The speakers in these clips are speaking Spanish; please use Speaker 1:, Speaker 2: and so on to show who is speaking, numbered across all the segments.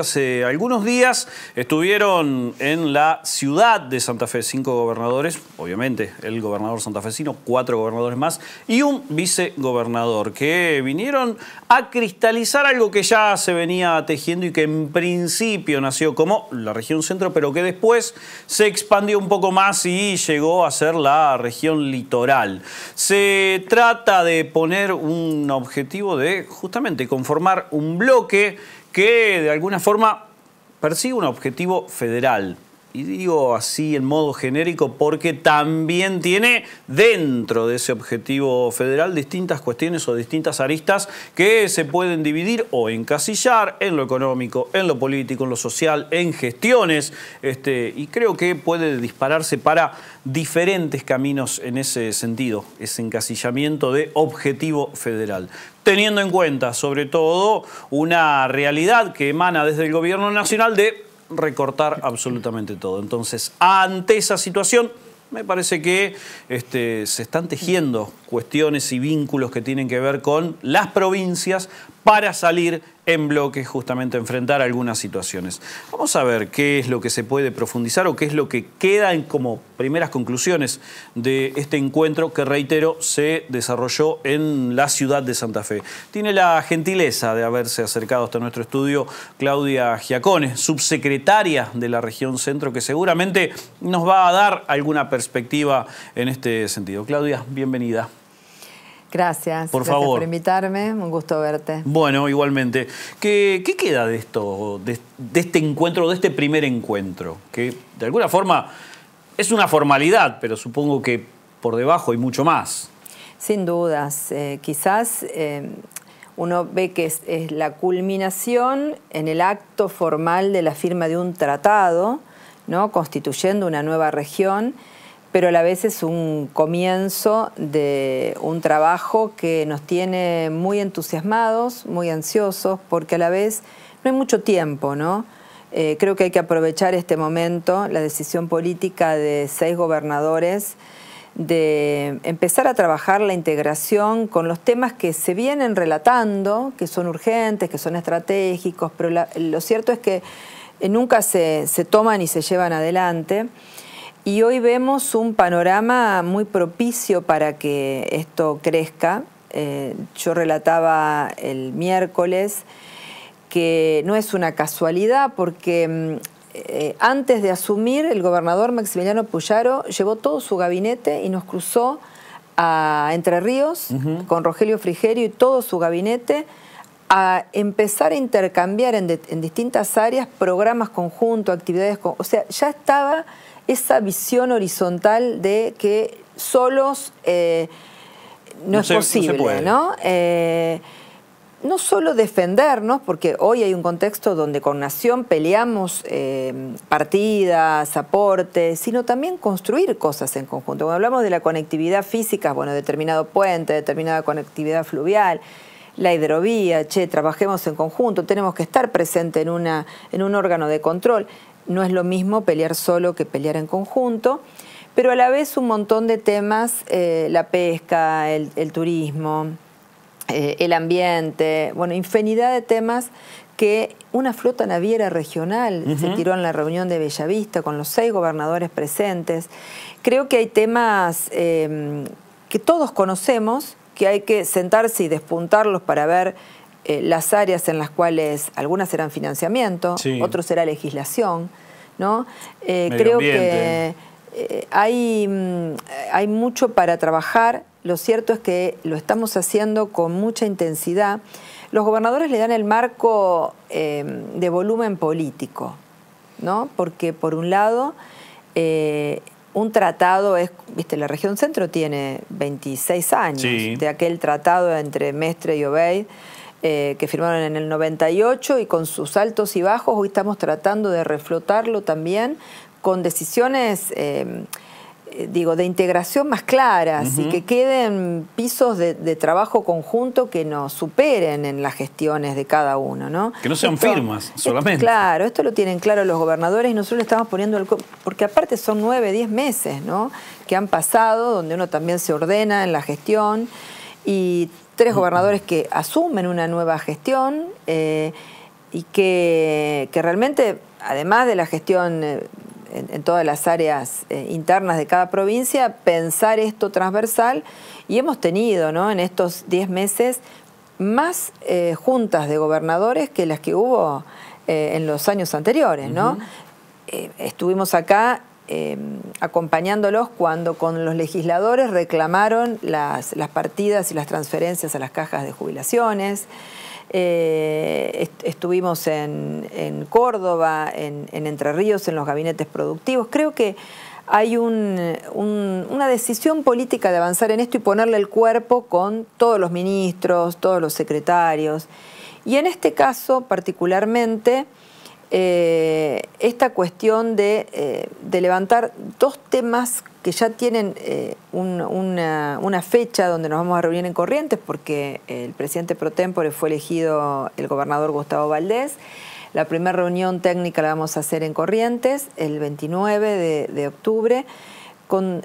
Speaker 1: Hace algunos días estuvieron en la ciudad de Santa Fe cinco gobernadores, obviamente el gobernador santafesino, cuatro gobernadores más y un vicegobernador que vinieron a cristalizar algo que ya se venía tejiendo y que en principio nació como la región centro, pero que después se expandió un poco más y llegó a ser la región litoral. Se trata de poner un objetivo de justamente conformar un bloque que de alguna forma persigue un objetivo federal. Y digo así en modo genérico porque también tiene dentro de ese objetivo federal distintas cuestiones o distintas aristas que se pueden dividir o encasillar en lo económico, en lo político, en lo social, en gestiones. Este, y creo que puede dispararse para diferentes caminos en ese sentido, ese encasillamiento de objetivo federal teniendo en cuenta sobre todo una realidad que emana desde el gobierno nacional de recortar absolutamente todo. Entonces, ante esa situación, me parece que este, se están tejiendo cuestiones y vínculos que tienen que ver con las provincias para salir en bloque, justamente enfrentar algunas situaciones. Vamos a ver qué es lo que se puede profundizar o qué es lo que queda en como primeras conclusiones de este encuentro que, reitero, se desarrolló en la ciudad de Santa Fe. Tiene la gentileza de haberse acercado hasta nuestro estudio Claudia Giacone, subsecretaria de la región centro, que seguramente nos va a dar alguna perspectiva en este sentido. Claudia, bienvenida.
Speaker 2: Gracias. Por invitarme. Un gusto verte.
Speaker 1: Bueno, igualmente. ¿Qué, queda de esto, de, este encuentro, de este primer encuentro? Que de alguna forma es una formalidad, pero supongo que por debajo hay mucho más.
Speaker 2: Sin dudas. Eh, quizás eh, uno ve que es, es, la culminación en el acto formal de la firma de un tratado, ¿no? constituyendo una nueva región pero a la vez es un comienzo de un trabajo que nos tiene muy entusiasmados, muy ansiosos, porque a la vez no hay mucho tiempo, ¿no? Eh, creo que hay que aprovechar este momento, la decisión política de seis gobernadores, de empezar a trabajar la integración con los temas que se vienen relatando, que son urgentes, que son estratégicos, pero lo cierto es que nunca se toman y se llevan adelante. Y hoy vemos un panorama muy propicio para que esto crezca. Eh, yo relataba el miércoles que no es una casualidad porque mm, eh, antes de asumir el gobernador Maximiliano Puyaro llevó todo su gabinete y nos cruzó a Entre Ríos con Rogelio Frigerio y todo su gabinete a empezar a intercambiar en, distintas áreas programas conjuntos, actividades, o sea, ya estaba esa visión horizontal de que solos eh,
Speaker 1: no, es posible, ¿no?
Speaker 2: Eh, ¿no? solo defendernos, porque hoy hay un contexto donde con Nación peleamos eh, partidas, aportes, sino también construir cosas en conjunto. Cuando hablamos de la conectividad física, bueno, determinado puente, determinada conectividad fluvial, la hidrovía, che, trabajemos en conjunto, tenemos que estar presente en, una, en un órgano de control no es lo mismo pelear solo que pelear en conjunto, pero a la vez un montón de temas, eh, la pesca, el, turismo, eh, el ambiente, bueno, infinidad de temas que una flota naviera regional se tiró en la reunión de Bellavista con los seis gobernadores presentes. Creo que hay temas eh, que todos conocemos, que hay que sentarse y despuntarlos para ver eh, las áreas en las cuales algunas eran financiamiento, otros era legislación, ¿no? Eh, creo que eh, hay, mm, hay mucho para trabajar. Lo cierto es que lo estamos haciendo con mucha intensidad. Los gobernadores le dan el marco em, de volumen político, ¿no? Porque por un lado un tratado es, viste, la región centro tiene 26 años de aquel tratado entre Mestre y Obey eh, que firmaron en el 98 y con sus altos y bajos, hoy estamos tratando de reflotarlo también con decisiones... Em, eh, digo, de integración más claras y que queden pisos de, trabajo conjunto que nos superen en las gestiones de cada uno, ¿no? Que no sean firmas solamente. claro, esto lo tienen claro los gobernadores y nosotros le estamos poniendo el... Porque aparte son nueve, diez meses, ¿no? Que han pasado, donde uno también se ordena en la gestión y tres gobernadores que asumen una nueva gestión eh, y que, realmente, además de la gestión eh, en, todas las áreas eh, internas de cada provincia, pensar esto transversal y hemos tenido ¿no? en estos 10 meses más juntas de gobernadores que las que hubo en los años anteriores. ¿no? estuvimos acá Em, acompañándolos cuando con los legisladores reclamaron las, partidas y las transferencias a las cajas de jubilaciones. Eh, estuvimos en, Córdoba, en, Entre Ríos, en los gabinetes productivos. Creo que hay una decisión política de avanzar en esto y ponerle el cuerpo con todos los ministros, todos los secretarios. Y en este caso particularmente eh, esta cuestión eh, de, levantar dos temas que ya tienen eh, una, fecha donde nos vamos a reunir en Corrientes, porque el presidente pro tempore fue elegido el gobernador Gustavo Valdés. La primera reunión técnica la vamos a hacer en Corrientes el 29 de, octubre con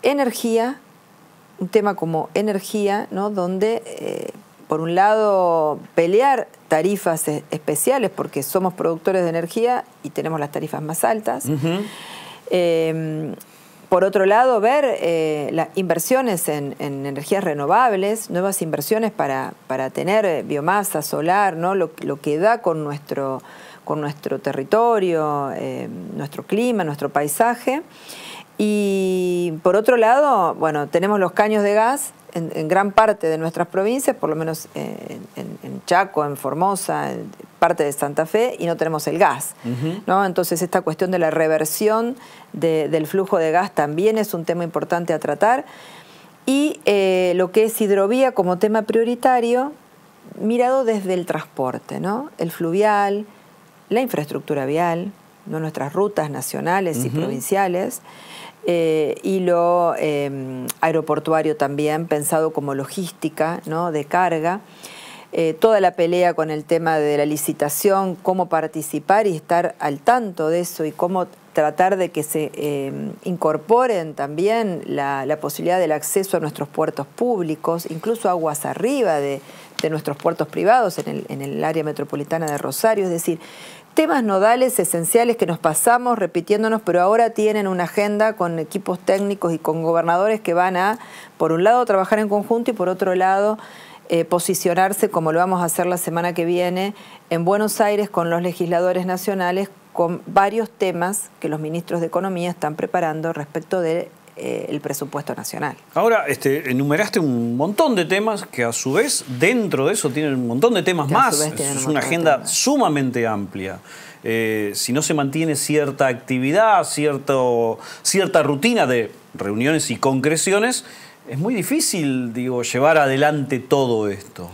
Speaker 2: energía, un tema como energía, ¿no? donde por un lado, pelear tarifas e-, especiales, porque somos productores de energía y tenemos las tarifas más altas. Em, por otro lado, ver eh, las inversiones en, energías renovables, nuevas inversiones para, para tener eh, biomasa, solar, ¿no? lo, que da con nuestro, con nuestro territorio, em, nuestro clima, nuestro paisaje. Y por otro lado, bueno, tenemos los caños de gas en, gran parte de nuestras provincias, por lo menos eh, en, Chaco, en Formosa, en parte de Santa Fe, y no tenemos el gas. Entonces esta cuestión de la reversión del flujo de gas también es un tema importante a tratar. Y eh, lo que es hidrovía como tema prioritario, mirado desde el transporte, ¿no? el fluvial, la infraestructura vial, ¿no? nuestras rutas nacionales y provinciales. Eh, y lo em, aeroportuario también, pensado como logística ¿no? de carga. Eh, toda la pelea con el tema de la licitación, cómo participar y estar al tanto de eso y cómo tratar de que se eh, incorporen también la, posibilidad del acceso a nuestros puertos públicos, incluso aguas arriba de, nuestros puertos privados en el, en el área metropolitana de Rosario, es decir, temas nodales esenciales que nos pasamos repitiéndonos, pero ahora tienen una agenda con equipos técnicos y con gobernadores que van a, por un lado, trabajar en conjunto y por otro lado, eh, posicionarse, como lo vamos a hacer la semana que viene, en Buenos Aires con los legisladores nacionales con varios temas que los ministros de Economía están preparando respecto del eh, presupuesto nacional.
Speaker 1: Ahora, este, enumeraste un montón de temas que a su vez, dentro de eso, tienen un montón de temas más. Es una agenda sumamente amplia. Eh, si no se mantiene cierta actividad, cierto, cierta rutina de reuniones y concreciones, es muy difícil, digo, llevar adelante todo esto.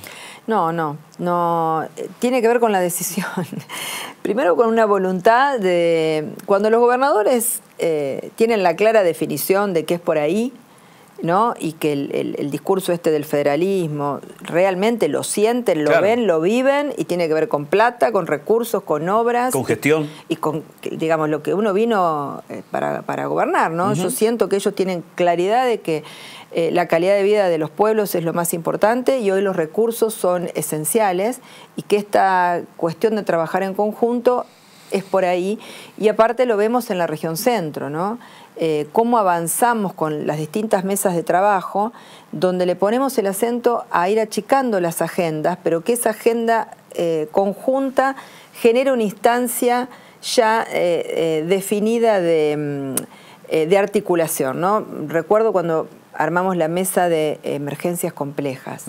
Speaker 2: No, no, no. Eh, tiene que ver con la decisión. Primero con una voluntad de... Cuando los gobernadores eh, tienen la clara definición de qué es por ahí, ¿no? Y que el, discurso este del federalismo realmente lo sienten, lo ven, lo viven y tiene que ver con plata, con recursos, con obras. Con gestión. Y, con, digamos, lo que uno vino eh, para, gobernar, ¿no? Yo siento que ellos tienen claridad de que eh, la calidad de vida de los pueblos es lo más importante y hoy los recursos son esenciales y que esta cuestión de trabajar en conjunto es por ahí. Y aparte lo vemos en la región centro, ¿no? Eh, cómo avanzamos con las distintas mesas de trabajo, donde le ponemos el acento a ir achicando las agendas, pero que esa agenda eh, conjunta genere una instancia ya eh, definida de, mm, de articulación. ¿no? Recuerdo cuando armamos la mesa de emergencias complejas,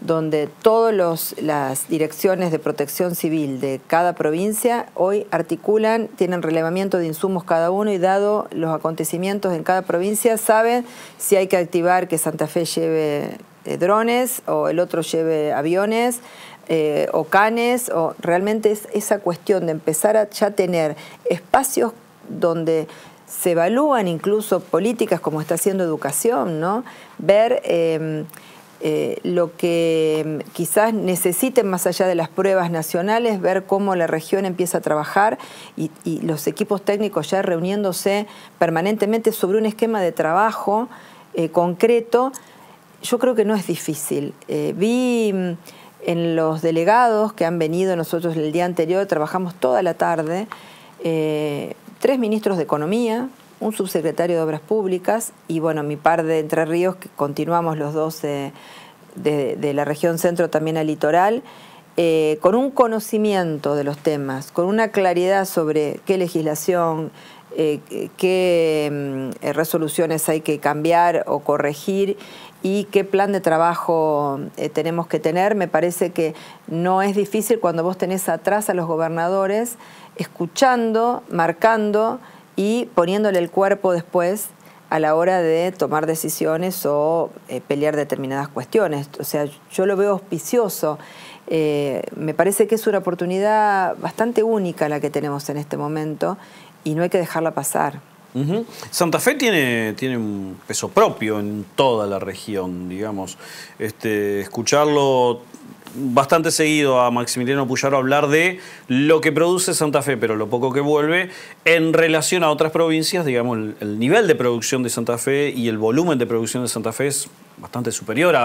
Speaker 2: donde todas las direcciones de protección civil de cada provincia hoy articulan, tienen relevamiento de insumos cada uno y dado los acontecimientos en cada provincia, saben si hay que activar que Santa Fe lleve eh, drones o el otro lleve aviones. Eh, o canes, o realmente es esa cuestión de empezar a ya tener espacios donde se evalúan incluso políticas como está haciendo educación, ¿no? Ver em, eh, lo que em, quizás necesiten más allá de las pruebas nacionales, ver cómo la región empieza a trabajar y, los equipos técnicos ya reuniéndose permanentemente sobre un esquema de trabajo eh, concreto, yo creo que no es difícil. Eh, vi em, en los delegados que han venido nosotros el día anterior, trabajamos toda la tarde tres ministros de Economía, un subsecretario de Obras Públicas y bueno, mi par de Entre Ríos, que continuamos los dos eh, de, la región centro también al litoral, eh, con un conocimiento de los temas, con una claridad sobre qué legislación, eh, qué mm, resoluciones hay que cambiar o corregir y qué plan de trabajo eh, tenemos que tener. Me parece que no es difícil cuando vos tenés atrás a los gobernadores escuchando, marcando y poniéndole el cuerpo después a la hora de tomar decisiones o eh, pelear determinadas cuestiones. O sea, yo lo veo auspicioso eh, me parece que es una oportunidad bastante única la que tenemos en este momento y no hay que dejarla pasar.
Speaker 1: Santa Fe tiene, tiene un peso propio en toda la región, digamos. Este, escucharlo bastante seguido a Maximiliano Puyaro hablar de lo que produce Santa Fe, pero lo poco que vuelve, en relación a otras provincias, digamos, el, nivel de producción de Santa Fe y el volumen de producción de Santa Fe es bastante superior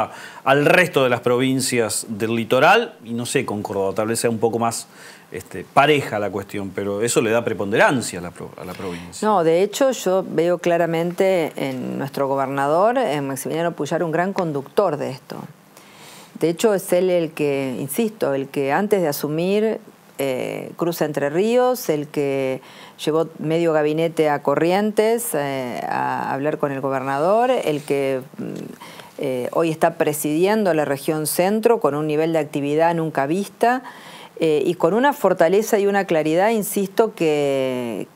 Speaker 1: al resto de las provincias del litoral, y no sé, con Córdoba, tal vez sea un poco más este, pareja la cuestión, pero eso le da preponderancia a la, provincia.
Speaker 2: No, de hecho yo veo claramente en nuestro gobernador, en Maximiliano Pujaro, un gran conductor de esto. De hecho, es él el que, insisto, el que antes de asumir eh, cruza Entre Ríos, el que llevó medio gabinete a Corrientes eh, a hablar con el gobernador, el que mm, eh, hoy está presidiendo la región centro con un nivel de actividad nunca vista. y con una fortaleza y una claridad, insisto, que,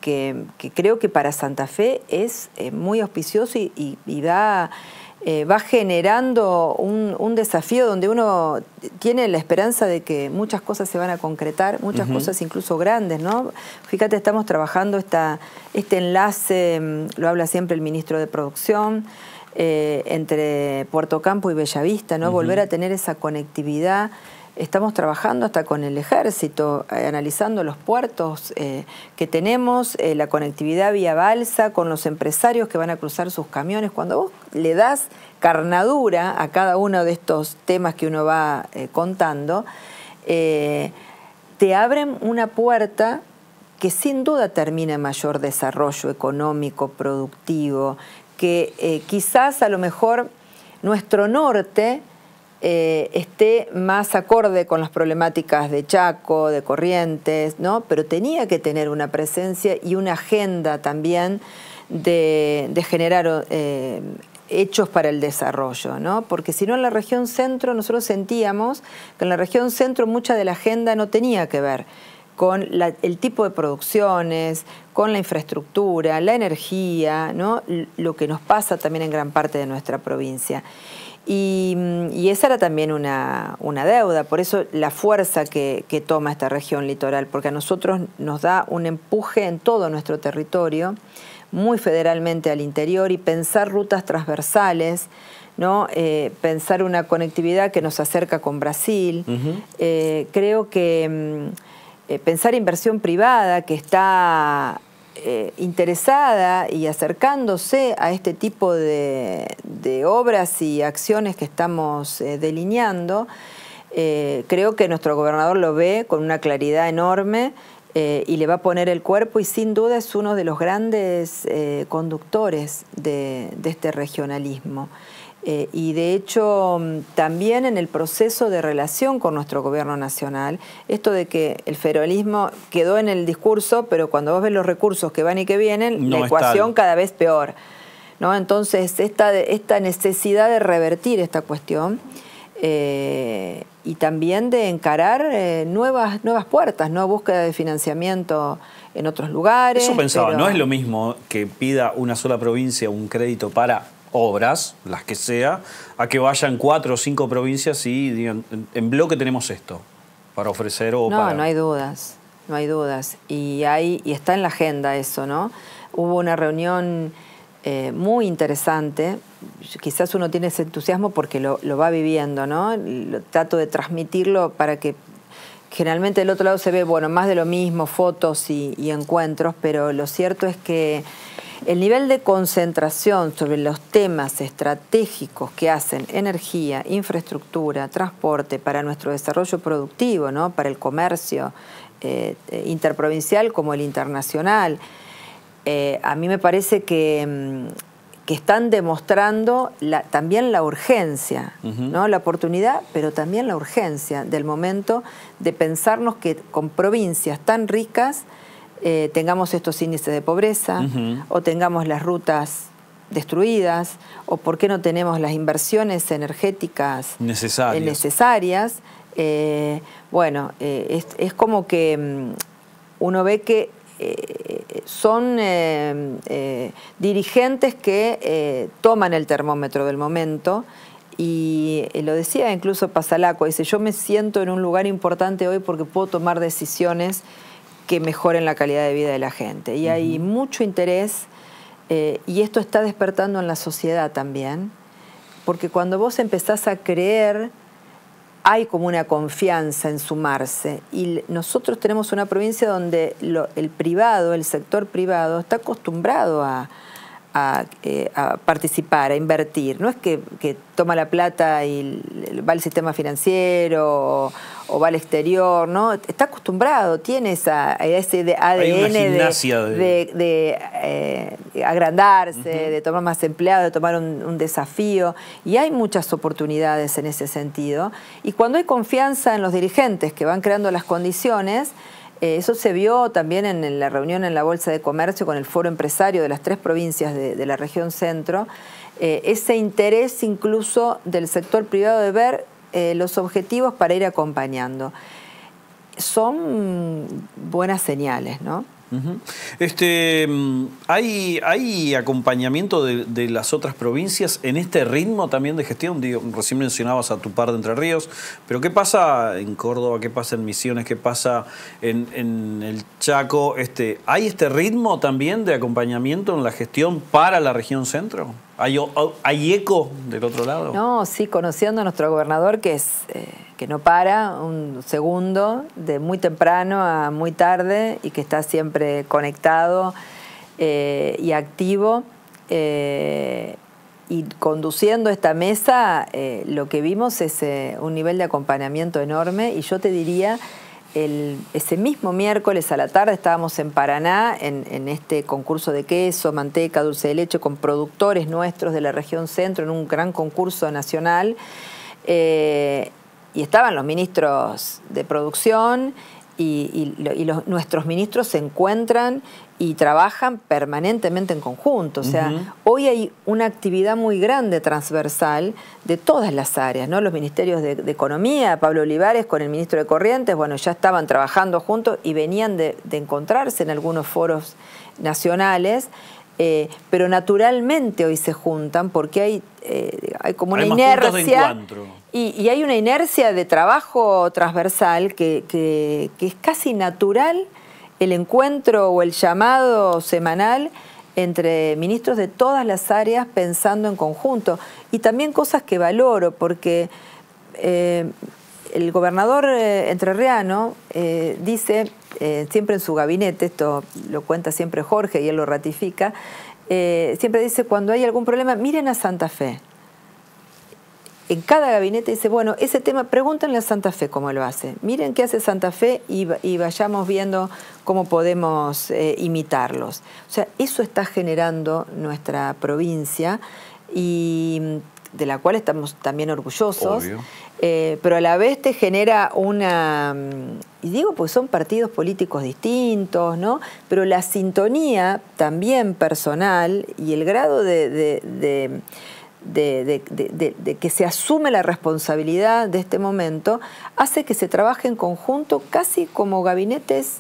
Speaker 2: creo que para Santa Fe es muy auspicioso y da eh, va generando un, desafío donde uno tiene la esperanza de que muchas cosas se van a concretar, muchas cosas incluso grandes, ¿no? Fíjate, estamos trabajando esta, este enlace, mm, lo habla siempre el ministro de Producción, eh, entre Puerto Campo y Bellavista, ¿no? Volver a tener esa conectividad Estamos trabajando hasta con el ejército, eh, analizando los puertos eh, que tenemos, eh, la conectividad vía balsa, con los empresarios que van a cruzar sus camiones. Cuando vos le das carnadura a cada uno de estos temas que uno va contando, te abren una puerta que sin duda termina en mayor desarrollo económico, productivo, que quizás a lo mejor nuestro norte eh, esté más acorde con las problemáticas de Chaco, de Corrientes, ¿no? pero tenía que tener una presencia y una agenda también de, generar eh, hechos para el desarrollo, ¿no? porque si no en la región centro nosotros sentíamos que en la región centro mucha de la agenda no tenía que ver con el tipo de producciones, con la infraestructura, la energía, ¿no? lo que nos pasa también en gran parte de nuestra provincia. Mm, y, esa era también una, deuda, por eso la fuerza que, toma esta región litoral, porque a nosotros nos da un empuje en todo nuestro territorio, muy federalmente al interior, y pensar rutas transversales, ¿no? Eh, pensar una conectividad que nos acerca con Brasil. Eh, creo que mm, eh, pensar inversión privada que está eh, interesada y acercándose a este tipo de, obras y acciones que estamos eh, delineando, eh, creo que nuestro gobernador lo ve con una claridad enorme y le va a poner el cuerpo y sin duda es uno de los grandes conductores de este regionalismo. Eh, y de hecho, mm, también en el proceso de relación con nuestro gobierno nacional, esto de que el federalismo quedó en el discurso, pero cuando vos ves los recursos que van y que vienen, la ecuación cada vez peor. ¿no? Entonces, esta, esta necesidad de revertir esta cuestión eh, y también de encarar eh, nuevas, nuevas puertas, ¿no? búsqueda de financiamiento en otros lugares. Eso pensaba, no es lo
Speaker 1: mismo que pida una sola provincia un crédito para obras, las que sea, a que vayan cuatro o cinco provincias y digan, en bloque tenemos esto para ofrecer o no, para... No, hay
Speaker 2: dudas, no hay dudas. Y, hay, y está en la agenda eso, ¿no? Hubo una reunión eh, muy interesante, quizás uno tiene ese entusiasmo porque lo, va viviendo, ¿no? trato de transmitirlo para que generalmente del otro lado se ve, bueno, más de lo mismo, fotos y encuentros, pero lo cierto es que el nivel de concentración sobre los temas estratégicos que hacen energía, infraestructura, transporte para nuestro desarrollo productivo, ¿no? para el comercio eh, interprovincial como el internacional, eh, a mí me parece que, mm, están demostrando también la urgencia, ¿no? la oportunidad, pero también la urgencia del momento de pensarnos que con provincias tan ricas, eh, tengamos estos índices de pobreza o tengamos las rutas destruidas o por qué no tenemos las inversiones energéticas
Speaker 1: necesarias.
Speaker 2: Eh, bueno, eh, es, es, como que mm, uno ve que son dirigentes que toman el termómetro del momento y lo decía incluso Pasalaco, dice, yo me siento en un lugar importante hoy porque puedo tomar decisiones que mejoren la calidad de vida de la gente. Y hay mucho interés, eh, y esto está despertando en la sociedad también, porque cuando vos empezás a creer, hay como una confianza en sumarse. Y nosotros tenemos una provincia donde el privado, el sector privado, está acostumbrado a, eh, a, participar, a invertir. No es que, toma la plata y va al sistema financiero o, va al exterior, ¿no? Está acostumbrado, tiene esa, ese ADN de, eh, agrandarse, de tomar más empleados, de tomar un, desafío. Y hay muchas oportunidades en ese sentido. Y cuando hay confianza en los dirigentes que van creando las condiciones, eh, eso se vio también en, la reunión en la Bolsa de Comercio con el Foro Empresario de las tres provincias de, la región centro. Eh, ese interés incluso del sector privado de ver eh, los objetivos para ir acompañando. Son buenas señales, ¿no?
Speaker 1: este, mm, ¿hay, ¿Hay acompañamiento de, las otras provincias en este ritmo también de gestión? recién mencionabas a tu par de Entre Ríos, pero ¿qué pasa en Córdoba? ¿Qué pasa en Misiones? ¿Qué pasa en, en el Chaco? Este, ¿Hay este ritmo también de acompañamiento en la gestión para la región centro? ¿Hay, eco del otro lado?
Speaker 2: No, sí, conociendo a nuestro gobernador que es eh, que no para un segundo, de muy temprano a muy tarde y que está siempre conectado eh, y activo. Eh, y conduciendo esta mesa, lo que vimos es un nivel de acompañamiento enorme y yo te diría ese mismo miércoles a la tarde estábamos en Paraná en, este concurso de queso, manteca, dulce de leche con productores nuestros de la región centro en un gran concurso nacional. Eh, y estaban los ministros de producción y, los, nuestros ministros se encuentran y trabajan permanentemente en conjunto. O sea, hoy hay una actividad muy grande transversal de todas las áreas, ¿no? Los ministerios de, Economía, Pablo Olivares con el ministro de Corrientes, bueno, ya estaban trabajando juntos y venían de encontrarse en algunos foros nacionales. Eh, pero naturalmente hoy se juntan porque hay, eh, como una inercia. y, hay una inercia de trabajo transversal que, es casi natural el encuentro o el llamado semanal entre ministros de todas las áreas pensando en conjunto. Y también cosas que valoro, porque eh, el gobernador entrerriano dice eh, siempre en su gabinete, esto lo cuenta siempre Jorge y él lo ratifica, eh, siempre dice, cuando hay algún problema, miren a Santa Fe. En cada gabinete dice, bueno, ese tema, pregúntenle a Santa Fe cómo lo hace. Miren qué hace Santa Fe y, vayamos viendo cómo podemos eh, imitarlos. O sea, eso está generando nuestra provincia y de la cual estamos también orgullosos, eh, pero a la vez te genera una, y digo pues son partidos políticos distintos, ¿no? Pero la sintonía también personal y el grado de, que se asume la responsabilidad de este momento, hace que se trabaje en conjunto casi como gabinetes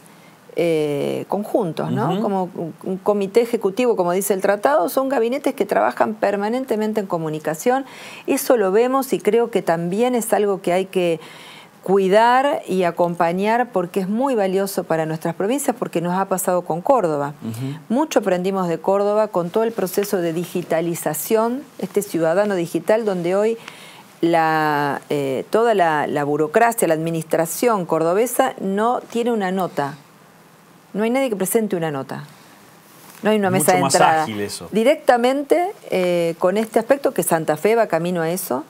Speaker 2: eh, conjuntos, Como un comité ejecutivo, como dice el tratado, son gabinetes que trabajan permanentemente en comunicación. Eso lo vemos y creo que también es algo que hay que cuidar y acompañar porque es muy valioso para nuestras provincias porque nos ha pasado con Córdoba. Mucho aprendimos de Córdoba con todo el proceso de digitalización, este ciudadano digital donde hoy la, eh, toda la burocracia, la administración cordobesa no tiene una nota no hay nadie que presente una nota. No hay una mesa de entrada. eso. Directamente eh, con este aspecto que Santa Fe va camino a eso.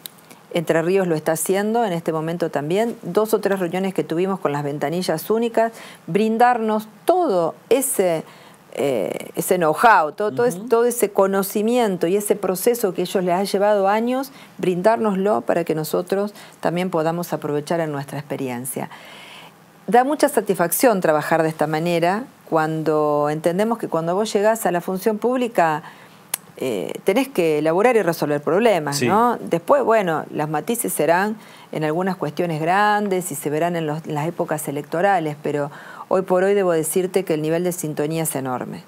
Speaker 2: Entre Ríos lo está haciendo en este momento también. Dos o tres reuniones que tuvimos con las ventanillas únicas, brindarnos todo ese, eh, ese know-how, todo, ese, conocimiento y ese proceso que ellos les ha llevado años, brindárnoslo para que nosotros también podamos aprovechar en nuestra experiencia da mucha satisfacción trabajar de esta manera cuando entendemos que cuando vos llegás a la función pública eh, tenés que elaborar y resolver problemas, ¿no? Después, bueno, las matices serán en algunas cuestiones grandes y se verán en las épocas electorales, pero hoy por hoy debo decirte que el nivel de sintonía es enorme.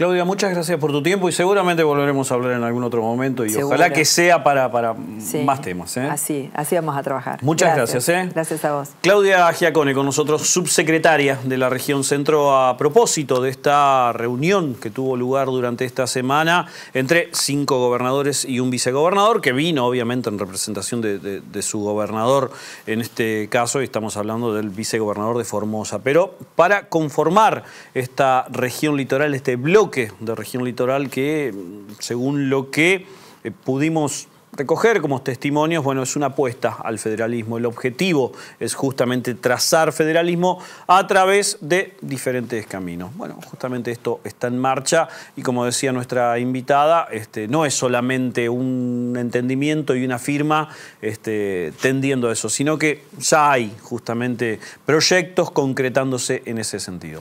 Speaker 1: Claudia, muchas gracias por tu tiempo y seguramente volveremos a hablar en algún otro momento y ojalá que sea para, para más temas. ¿eh? Así,
Speaker 2: así vamos a trabajar. Muchas gracias. Gracias, ¿eh? gracias a vos.
Speaker 1: Claudia Giacone con nosotros, subsecretaria de la región centro a propósito de esta reunión que tuvo lugar durante esta semana entre cinco gobernadores y un vicegobernador que vino obviamente en representación de, su gobernador en este caso estamos hablando del vicegobernador de Formosa. Pero para conformar esta región litoral, este bloque, de región litoral que, según lo que eh, pudimos recoger como testimonios, bueno, es una apuesta al federalismo. El objetivo es justamente trazar federalismo a través de diferentes caminos. Bueno, justamente esto está en marcha y como decía nuestra invitada, este, no es solamente un entendimiento y una firma este, tendiendo a eso, sino que ya hay justamente proyectos concretándose en ese sentido.